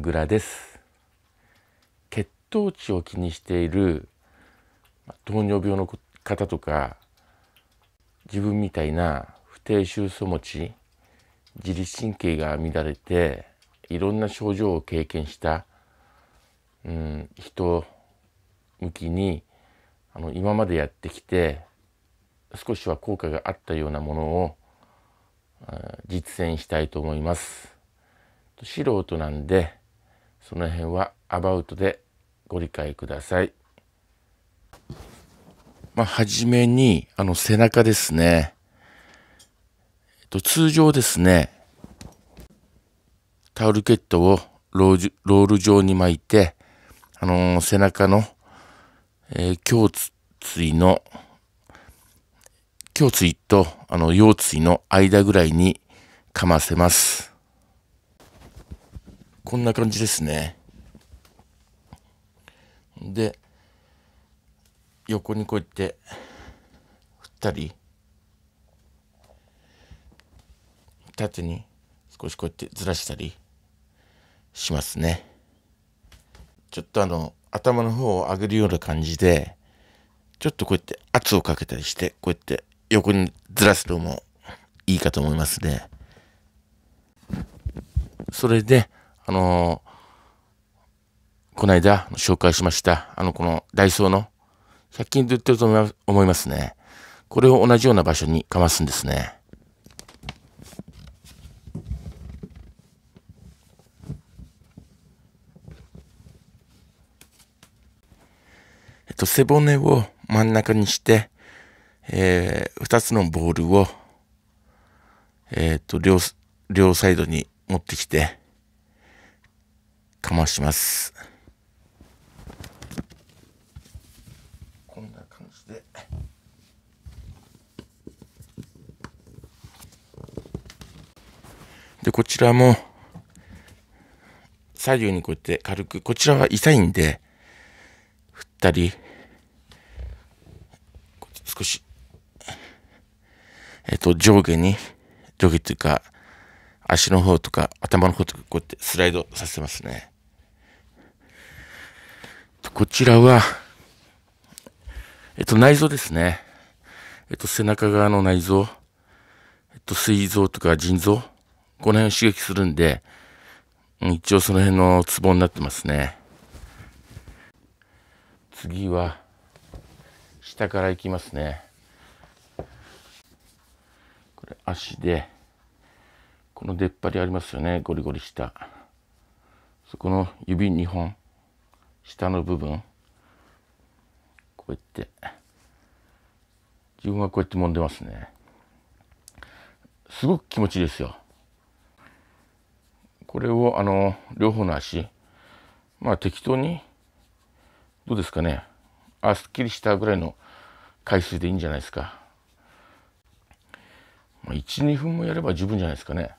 グラです血糖値を気にしている糖尿病の方とか自分みたいな不定収素持ち自律神経が乱れていろんな症状を経験した、うん、人向きにあの今までやってきて少しは効果があったようなものを実践したいと思います。と素人なんでその辺はアバウトでご理解ください。まあ、はじめに、あの、背中ですね。えっと、通常ですね、タオルケットをロール状に巻いて、あのー、背中の、えー、胸椎の、胸椎と、あの、腰椎の間ぐらいにかませます。こんな感じですね。で、横にこうやって振ったり、縦に少しこうやってずらしたりしますね。ちょっとあの、頭の方を上げるような感じで、ちょっとこうやって圧をかけたりして、こうやって横にずらすのもいいかと思いますね。それで、あのー、この間紹介しました、あの、このダイソーの100均で売ってると思いますね。これを同じような場所にかますんですね。えっと、背骨を真ん中にして、えー、2つのボールを、えー、っと両、両サイドに持ってきて、かまします。こんな感じで。で、こちらも、左右にこうやって軽く、こちらは痛いんで、振ったり、少し、えっと、上下に、上下っていうか、足の方とか頭の方とかこうやってスライドさせますね。と、こちらは、えっと、内臓ですね。えっと、背中側の内臓、えっと、膵臓とか腎臓、この辺を刺激するんで、一応その辺のツボになってますね。次は、下からいきますね。これ足で、この出っ張りありますよね、ゴリゴリした。そこの指2本。下の部分こうやって自分はこうやって揉んでますねすごく気持ちいいですよこれをあの両方の足まあ適当にどうですかねあすっきりしたぐらいの回数でいいんじゃないですか、まあ、12分もやれば十分じゃないですかね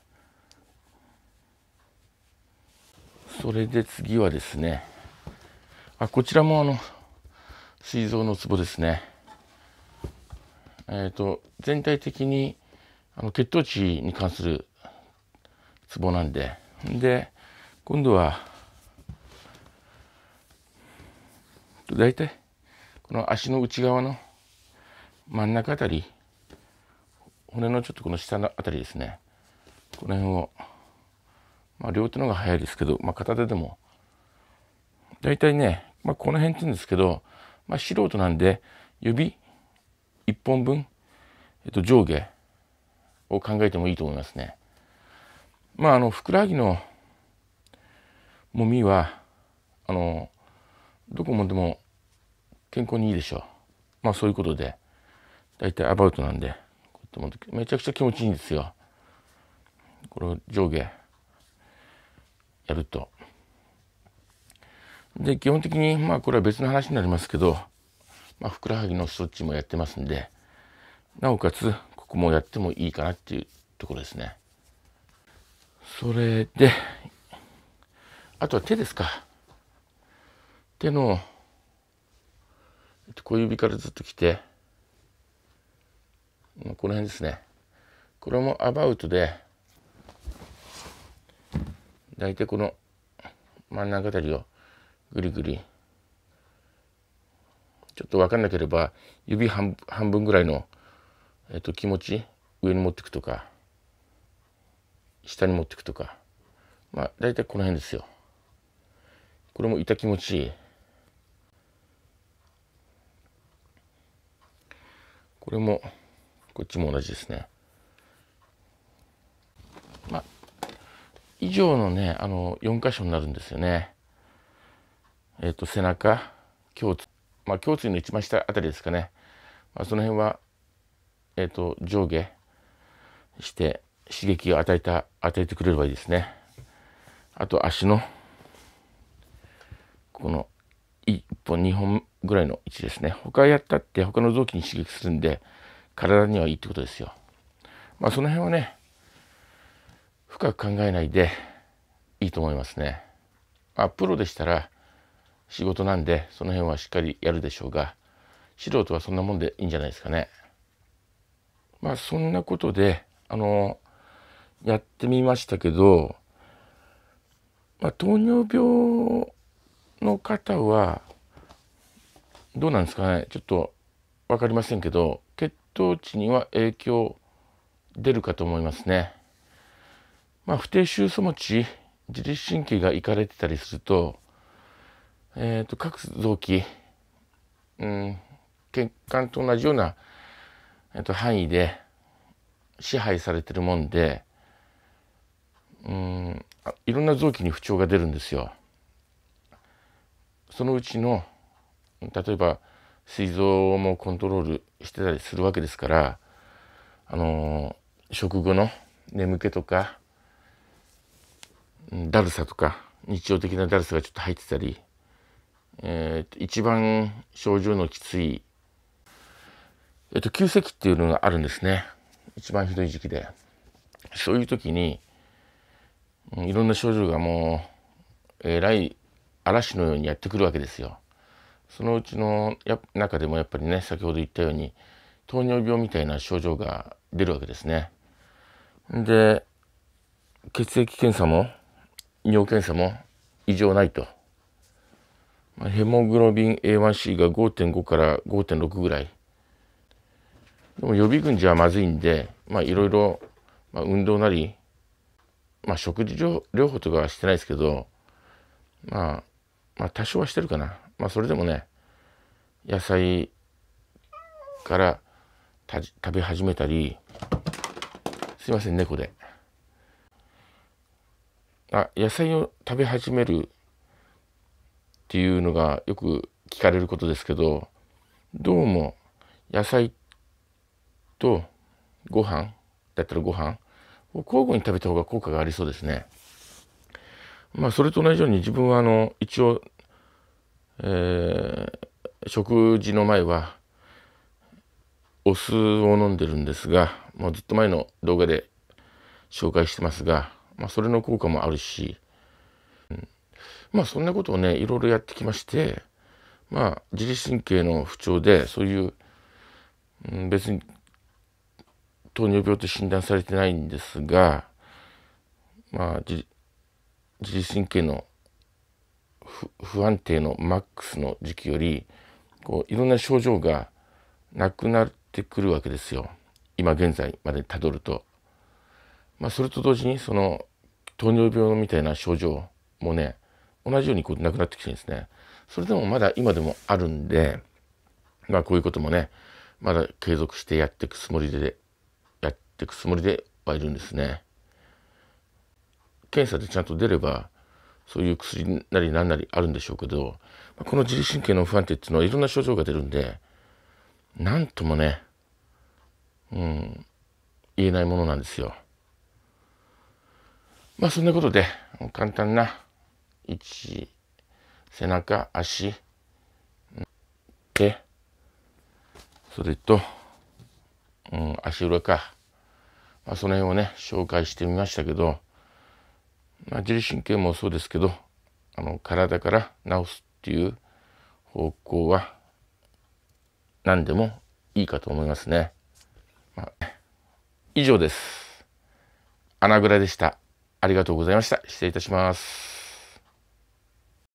それで次はですねあこちらもあの膵臓のツボですねえっ、ー、と全体的にあの血糖値に関するツボなんでで今度は大体この足の内側の真ん中あたり骨のちょっとこの下のあたりですねこの辺を、まあ、両手の方が早いですけど、まあ、片手でも大体ねまあ、この辺って言うんですけど、まあ、素人なんで指1本分、えっと、上下を考えてもいいと思いますね。まあ、あの、ふくらはぎのもみは、あの、どこもでも健康にいいでしょう。まあ、そういうことで、大体アバウトなんで、こうやってもめちゃくちゃ気持ちいいんですよ。これを上下やると。で、基本的に、まあこれは別の話になりますけど、まあふくらはぎのストッチもやってますんで、なおかつ、ここもやってもいいかなっていうところですね。それで、あとは手ですか。手の、小指からずっときて、この辺ですね。これもアバウトで、大体この真ん中あたりをぐりぐりちょっと分かんなければ指半分ぐらいの、えっと、気持ち上に持ってくとか下に持ってくとかまあ大体この辺ですよ。これも痛気持ちいい。これもこっちも同じですね。まあ以上のねあの4箇所になるんですよね。えーと、背中胸椎まあ胸椎の一番下あたりですかね、まあ、その辺は、えーと、と上下して刺激を与えた与えてくれればいいですねあと足のこの1本2本ぐらいの位置ですね他やったって他の臓器に刺激するんで体にはいいってことですよまあその辺はね深く考えないでいいと思いますね、まあ、プロでしたら仕事なんでその辺はしっかりやるでしょうが素人はそんなもんでいいんじゃないですかね。まあそんなことであのやってみましたけど、まあ、糖尿病の方はどうなんですかねちょっと分かりませんけど血糖値には影響出るかと思いますね。まあ、不定収素持ち自律神経がいかれてたりするとえっ、ー、と、各臓器、うん、血管と同じような、えー、と範囲で支配されてるもんで、うん、いろんな臓器に不調が出るんですよ。そのうちの例えば膵臓もコントロールしてたりするわけですからあの食後の眠気とかだるさとか日常的なだるさがちょっと入ってたりえー、一番症状のきつい、えっ、ー、と、急咳っていうのがあるんですね。一番ひどい時期で。そういう時に、いろんな症状がもう、えらい嵐のようにやってくるわけですよ。そのうちのや中でもやっぱりね、先ほど言ったように、糖尿病みたいな症状が出るわけですね。で、血液検査も、尿検査も異常ないと。ヘモグロビン A1C が5.5から5.6ぐらいでも予備軍じゃまずいんでまあいろいろ運動なり、まあ、食事療法とかはしてないですけど、まあ、まあ多少はしてるかなまあそれでもね野菜から食べ始めたりすいません猫であ野菜を食べ始めるっていうのがよく聞かれることですけどどうも野菜とご飯だったらご飯を交互に食べた方が効果がありそうですね。まあそれと同じように自分はあの一応、えー、食事の前はお酢を飲んでるんですがもうずっと前の動画で紹介してますが、まあ、それの効果もあるしまあそんなことをねいろいろやってきましてまあ自律神経の不調でそういう、うん、別に糖尿病と診断されてないんですがまあ自律神経の不安定のマックスの時期よりこういろんな症状がなくなってくるわけですよ今現在までたどると。まあ、それと同時にその糖尿病みたいな症状もね同じようにこうなくなってきてるんですね。それでもまだ今でもあるんで、まあこういうこともね、まだ継続してやっていくつもりで、やっていくつもりではいるんですね。検査でちゃんと出れば、そういう薬なり何なりあるんでしょうけど、この自律神経の不安定っていうのはいろんな症状が出るんで、なんともね、うん、言えないものなんですよ。まあそんなことで簡単な1背中足手それと、うん、足裏か、まあ、その辺をね紹介してみましたけど、まあ、自律神経もそうですけどあの体から治すっていう方向は何でもいいかと思いますね。まあ、以上です。穴蔵でした。ありがとうございました。失礼いたします。